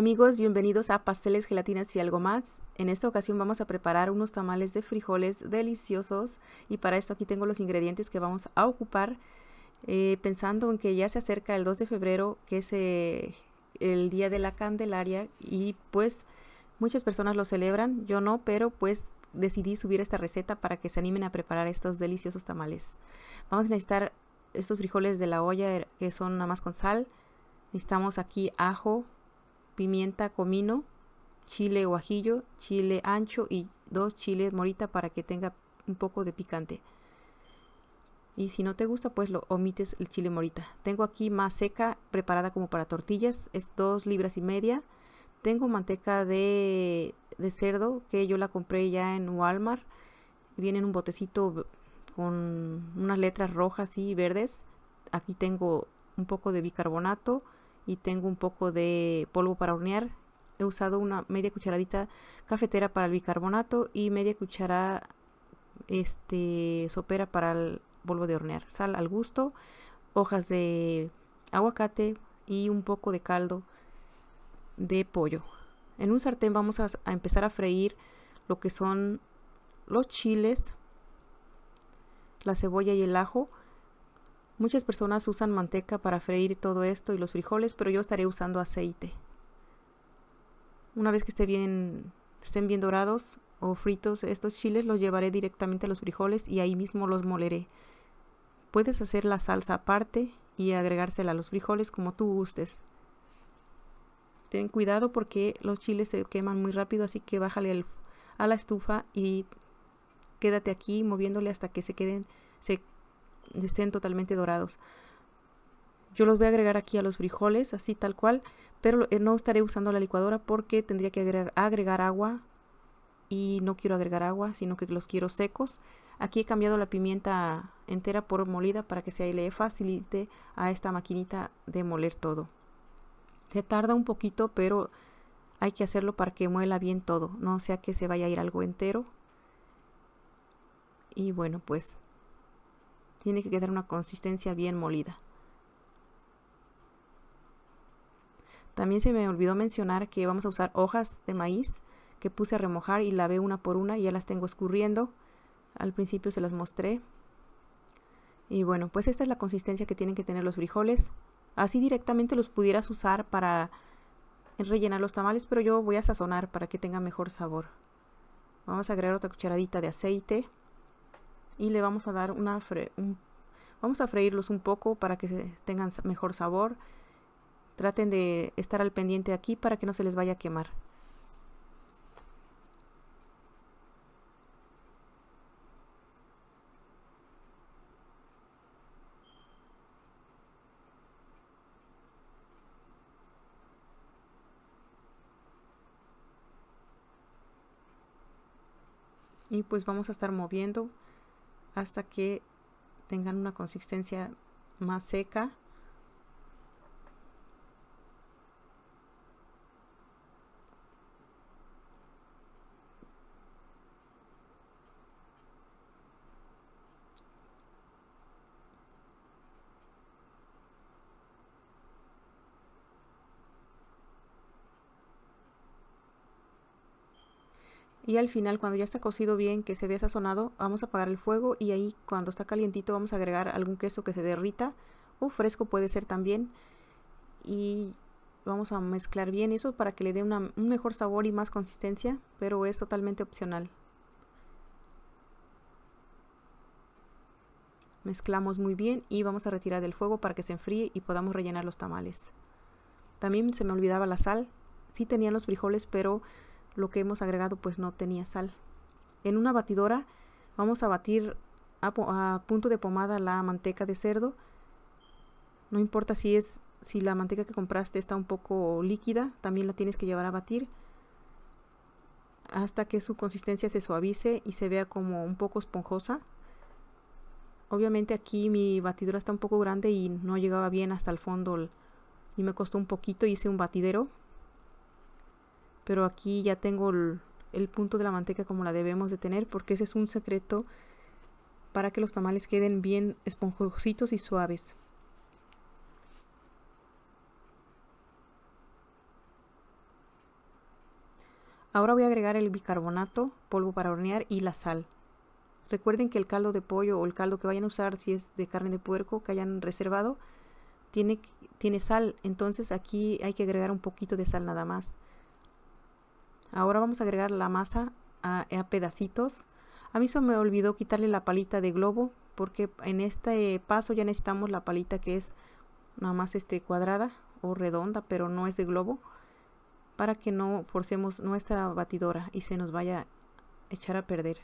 amigos? Bienvenidos a Pasteles, Gelatinas y algo más. En esta ocasión vamos a preparar unos tamales de frijoles deliciosos y para esto aquí tengo los ingredientes que vamos a ocupar eh, pensando en que ya se acerca el 2 de febrero que es eh, el día de la Candelaria y pues muchas personas lo celebran, yo no, pero pues decidí subir esta receta para que se animen a preparar estos deliciosos tamales. Vamos a necesitar estos frijoles de la olla que son nada más con sal. Necesitamos aquí ajo, pimienta comino, chile guajillo, chile ancho y dos chiles morita para que tenga un poco de picante. Y si no te gusta, pues lo omites el chile morita. Tengo aquí más seca preparada como para tortillas, es dos libras y media. Tengo manteca de, de cerdo que yo la compré ya en Walmart. Viene en un botecito con unas letras rojas y verdes. Aquí tengo un poco de bicarbonato, y tengo un poco de polvo para hornear. He usado una media cucharadita cafetera para el bicarbonato y media cuchara este, sopera para el polvo de hornear. Sal al gusto, hojas de aguacate y un poco de caldo de pollo. En un sartén vamos a empezar a freír lo que son los chiles, la cebolla y el ajo Muchas personas usan manteca para freír todo esto y los frijoles, pero yo estaré usando aceite. Una vez que esté bien, estén bien dorados o fritos estos chiles, los llevaré directamente a los frijoles y ahí mismo los moleré. Puedes hacer la salsa aparte y agregársela a los frijoles como tú gustes. Ten cuidado porque los chiles se queman muy rápido, así que bájale a la estufa y quédate aquí moviéndole hasta que se queden, se estén totalmente dorados. Yo los voy a agregar aquí a los frijoles, así tal cual, pero eh, no estaré usando la licuadora porque tendría que agregar, agua y no quiero agregar agua, sino que los quiero secos. Aquí he cambiado la pimienta entera por molida para que se le facilite a esta maquinita de moler todo. Se tarda un poquito, pero hay que hacerlo para que muela bien todo, no sea que se vaya a ir algo entero. Y bueno, pues tiene que quedar una consistencia bien molida. También se me olvidó mencionar que vamos a usar hojas de maíz que puse a remojar y lavé una por una. y Ya las tengo escurriendo. Al principio se las mostré. Y bueno, pues esta es la consistencia que tienen que tener los frijoles. Así directamente los pudieras usar para rellenar los tamales, pero yo voy a sazonar para que tenga mejor sabor. Vamos a agregar otra cucharadita de aceite y le vamos a dar una fre vamos a freírlos un poco para que tengan mejor sabor. Traten de estar al pendiente aquí para que no se les vaya a quemar. y pues vamos a estar moviendo hasta que tengan una consistencia más seca Y al final, cuando ya está cocido bien, que se vea sazonado, vamos a apagar el fuego y ahí cuando está calientito vamos a agregar algún queso que se derrita o uh, fresco puede ser también. Y vamos a mezclar bien eso para que le dé un mejor sabor y más consistencia, pero es totalmente opcional. Mezclamos muy bien y vamos a retirar del fuego para que se enfríe y podamos rellenar los tamales. También se me olvidaba la sal. Sí tenían los frijoles, pero lo que hemos agregado pues no tenía sal. En una batidora vamos a batir a, punto de pomada la manteca de cerdo. No importa si es si la manteca que compraste está un poco líquida, también la tienes que llevar a batir hasta que su consistencia se suavice y se vea como un poco esponjosa. Obviamente aquí mi batidora está un poco grande y no llegaba bien hasta el fondo y me costó un poquito, hice un batidero pero aquí ya tengo el, punto de la manteca como la debemos de tener porque ese es un secreto para que los tamales queden bien esponjositos y suaves. Ahora voy a agregar el bicarbonato, polvo para hornear y la sal. Recuerden que el caldo de pollo o el caldo que vayan a usar si es de carne de puerco que hayan reservado tiene, tiene sal, entonces aquí hay que agregar un poquito de sal nada más. Ahora vamos a agregar la masa a, pedacitos. A mí se me olvidó quitarle la palita de globo porque en este paso ya necesitamos la palita que es nada más este cuadrada o redonda, pero no es de globo, para que no forcemos nuestra batidora y se nos vaya a echar a perder.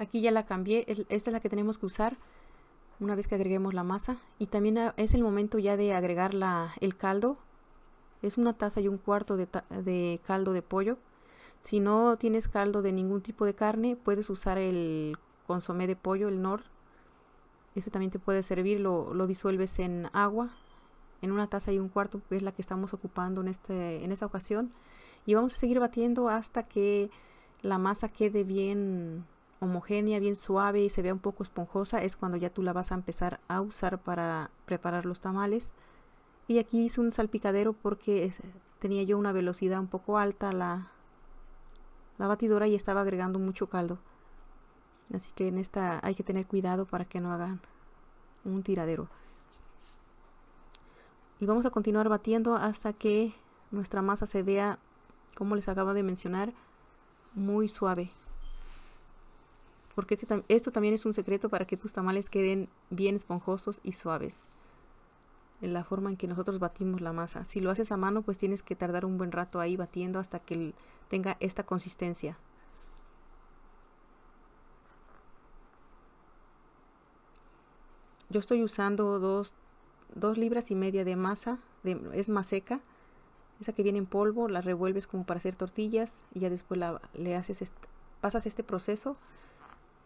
Aquí ya la cambié, esta es la que tenemos que usar una vez que agreguemos la masa. Y también ah, es el momento ya de agregar la, el caldo. Es una taza y un cuarto de, caldo de pollo. Si no tienes caldo de ningún tipo de carne, puedes usar el consomé de pollo, el nor. Este también te puede servir, lo, lo, disuelves en agua, en una taza y un cuarto, que es la que estamos ocupando en, este, en esta ocasión. Y vamos a seguir batiendo hasta que la masa quede bien homogénea, bien suave y se vea un poco esponjosa, es cuando ya tú la vas a empezar a usar para preparar los tamales. Y aquí hice un salpicadero porque tenía yo una velocidad un poco alta la, la batidora y estaba agregando mucho caldo. Así que en esta hay que tener cuidado para que no hagan un tiradero. Y vamos a continuar batiendo hasta que nuestra masa se vea, como les acabo de mencionar, muy suave porque este esto también es un secreto para que tus tamales queden bien esponjosos y suaves. En la forma en que nosotros batimos la masa. Si lo haces a mano, pues tienes que tardar un buen rato ahí batiendo hasta que tenga esta consistencia. Yo estoy usando dos, libras y media de masa, es más seca, esa que viene en polvo, la revuelves como para hacer tortillas y ya después le haces, pasas este proceso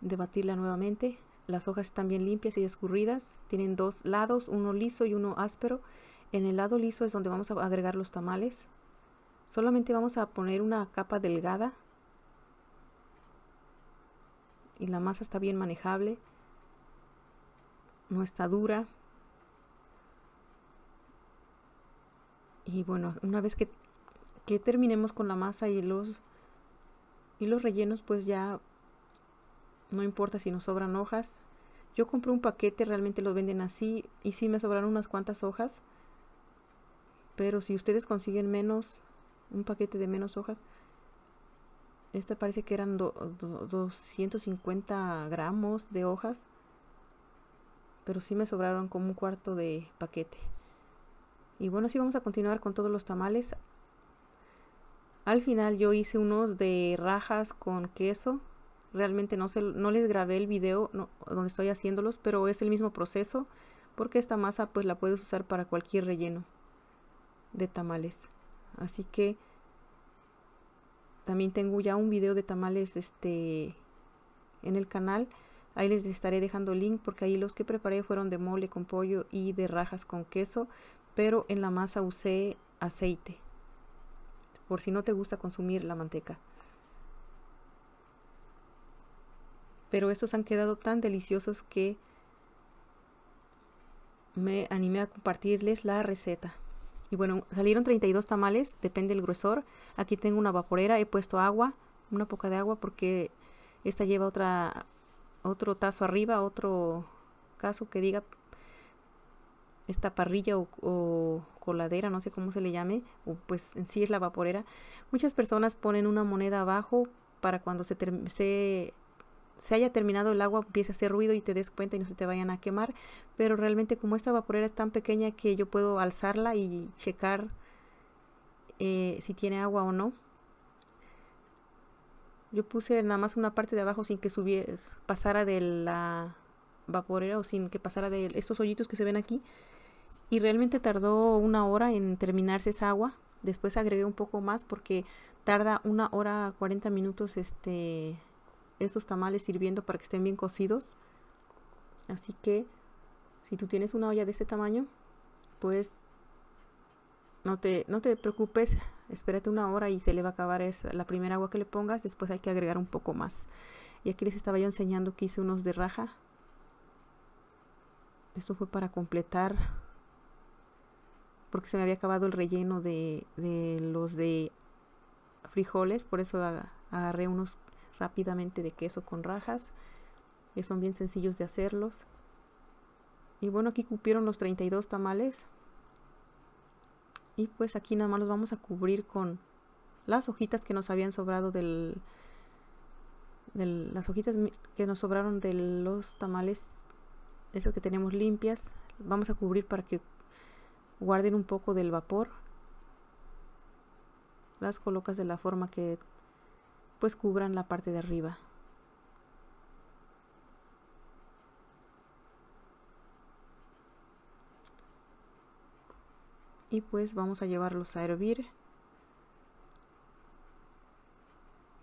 de batirla nuevamente. Las hojas están bien limpias y escurridas. Tienen dos lados, uno liso y uno áspero. En el lado liso es donde vamos a agregar los tamales. Solamente vamos a poner una capa delgada. Y la masa está bien manejable. No está dura. Y bueno, una vez que, que terminemos con la masa y los, y los rellenos, pues ya no importa si nos sobran hojas. Yo compré un paquete, realmente lo venden así y sí me sobraron unas cuantas hojas. Pero si ustedes consiguen menos, un paquete de menos hojas, esta parece que eran 250 gramos de hojas, pero sí me sobraron como un cuarto de paquete. Y bueno, así vamos a continuar con todos los tamales. Al final yo hice unos de rajas con queso, realmente no, se, no les grabé el video donde estoy haciéndolos, pero es el mismo proceso porque esta masa pues la puedes usar para cualquier relleno de tamales. Así que también tengo ya un video de tamales este, en el canal. Ahí les estaré dejando el link porque ahí los que preparé fueron de mole con pollo y de rajas con queso, pero en la masa usé aceite, por si no te gusta consumir la manteca. pero estos han quedado tan deliciosos que me animé a compartirles la receta. Y bueno, salieron 32 tamales, depende del gruesor. Aquí tengo una vaporera, he puesto agua, una poca de agua porque esta lleva otra otro tazo arriba, otro caso que diga esta parrilla o, coladera, no sé cómo se le llame, o pues en sí es la vaporera. Muchas personas ponen una moneda abajo para cuando se, termine, se haya terminado el agua empieza a hacer ruido y te des cuenta y no se te vayan a quemar. Pero realmente como esta vaporera es tan pequeña que yo puedo alzarla y checar eh, si tiene agua o no. Yo puse nada más una parte de abajo sin que subiera, pasara de la vaporera o sin que pasara de estos hoyitos que se ven aquí. Y realmente tardó una hora en terminarse esa agua. Después agregué un poco más porque tarda una hora 40 minutos este estos tamales sirviendo para que estén bien cocidos. Así que si tú tienes una olla de ese tamaño, pues no te, no te preocupes, espérate una hora y se le va a acabar esa, la primera agua que le pongas, después hay que agregar un poco más. Y aquí les estaba yo enseñando que hice unos de raja. Esto fue para completar, porque se me había acabado el relleno de, de los de frijoles, por eso agarré unos rápidamente de queso con rajas, que son bien sencillos de hacerlos. Y bueno, aquí cupieron los 32 tamales. Y pues aquí nada más los vamos a cubrir con las hojitas que nos habían sobrado del... del las hojitas que nos sobraron de los tamales, esas que tenemos limpias, vamos a cubrir para que guarden un poco del vapor. Las colocas de la forma que pues cubran la parte de arriba. Y pues vamos a llevarlos a hervir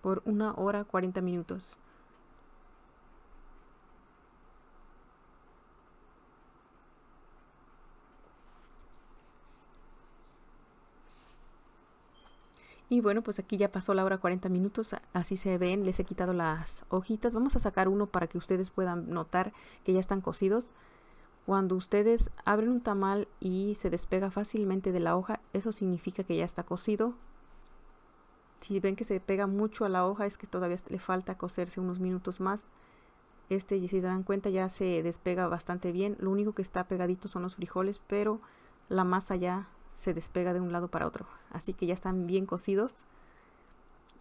por una hora 40 minutos. Y bueno, pues aquí ya pasó la hora 40 minutos, así se ven, les he quitado las hojitas. Vamos a sacar uno para que ustedes puedan notar que ya están cocidos. Cuando ustedes abren un tamal y se despega fácilmente de la hoja, eso significa que ya está cocido. Si ven que se pega mucho a la hoja, es que todavía le falta cocerse unos minutos más. Este, si se dan cuenta, ya se despega bastante bien. Lo único que está pegadito son los frijoles, pero la masa ya se despega de un lado para otro. Así que ya están bien cocidos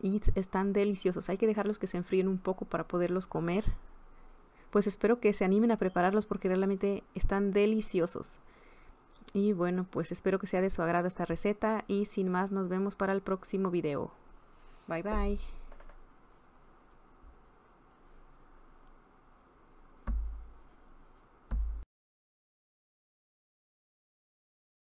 y están deliciosos. Hay que dejarlos que se enfríen un poco para poderlos comer. Pues espero que se animen a prepararlos porque realmente están deliciosos. Y bueno, pues espero que sea de su agrado esta receta y sin más nos vemos para el próximo video. Bye bye.